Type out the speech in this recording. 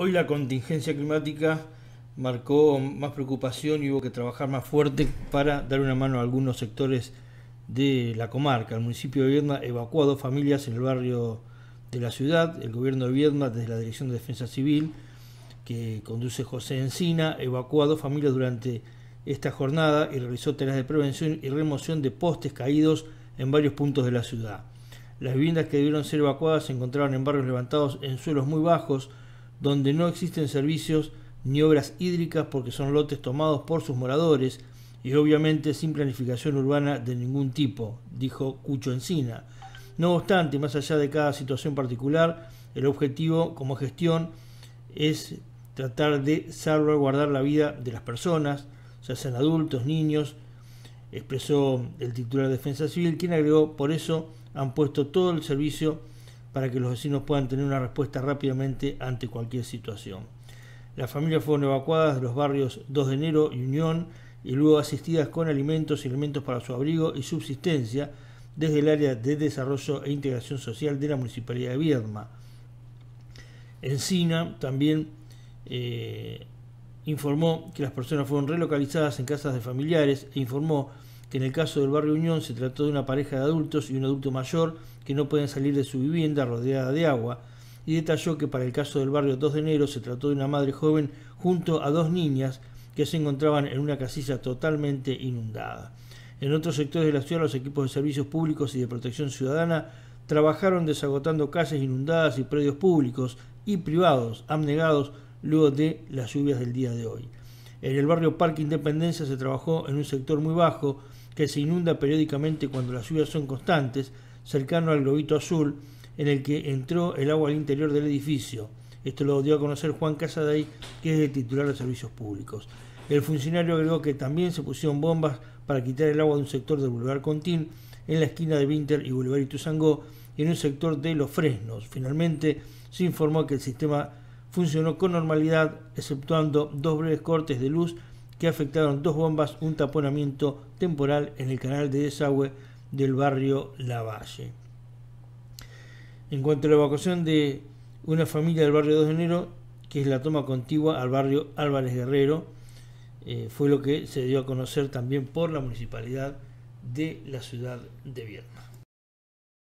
Hoy la contingencia climática marcó más preocupación y hubo que trabajar más fuerte para dar una mano a algunos sectores de la comarca. El municipio de Vierna evacuó a dos familias en el barrio de la ciudad. El gobierno de Viedma, desde la Dirección de Defensa Civil, que conduce José Encina, evacuó a dos familias durante esta jornada y realizó tareas de prevención y remoción de postes caídos en varios puntos de la ciudad. Las viviendas que debieron ser evacuadas se encontraban en barrios levantados en suelos muy bajos, donde no existen servicios ni obras hídricas porque son lotes tomados por sus moradores y obviamente sin planificación urbana de ningún tipo, dijo Cucho Encina. No obstante, más allá de cada situación particular, el objetivo como gestión es tratar de salvaguardar la vida de las personas, ya sean adultos, niños, expresó el titular de Defensa Civil, quien agregó, por eso han puesto todo el servicio para que los vecinos puedan tener una respuesta rápidamente ante cualquier situación. Las familias fueron evacuadas de los barrios 2 de enero y Unión y luego asistidas con alimentos y elementos para su abrigo y subsistencia desde el área de desarrollo e integración social de la Municipalidad de Viedma. Encina también eh, informó que las personas fueron relocalizadas en casas de familiares e informó que en el caso del barrio Unión se trató de una pareja de adultos y un adulto mayor que no pueden salir de su vivienda rodeada de agua, y detalló que para el caso del barrio 2 de enero se trató de una madre joven junto a dos niñas que se encontraban en una casilla totalmente inundada. En otros sectores de la ciudad los equipos de servicios públicos y de protección ciudadana trabajaron desagotando calles inundadas y predios públicos y privados abnegados luego de las lluvias del día de hoy. En el barrio Parque Independencia se trabajó en un sector muy bajo que se inunda periódicamente cuando las lluvias son constantes, cercano al globito azul en el que entró el agua al interior del edificio. Esto lo dio a conocer Juan Casaday, que es el titular de Servicios Públicos. El funcionario agregó que también se pusieron bombas para quitar el agua de un sector del Boulevard Contín, en la esquina de Winter y Boulevard Ituzangó, y en un sector de Los Fresnos. Finalmente, se informó que el sistema funcionó con normalidad, exceptuando dos breves cortes de luz que afectaron dos bombas, un taponamiento temporal en el canal de desagüe del barrio Lavalle. En cuanto a la evacuación de una familia del barrio 2 de enero, que es la toma contigua al barrio Álvarez Guerrero, eh, fue lo que se dio a conocer también por la municipalidad de la ciudad de Vierna.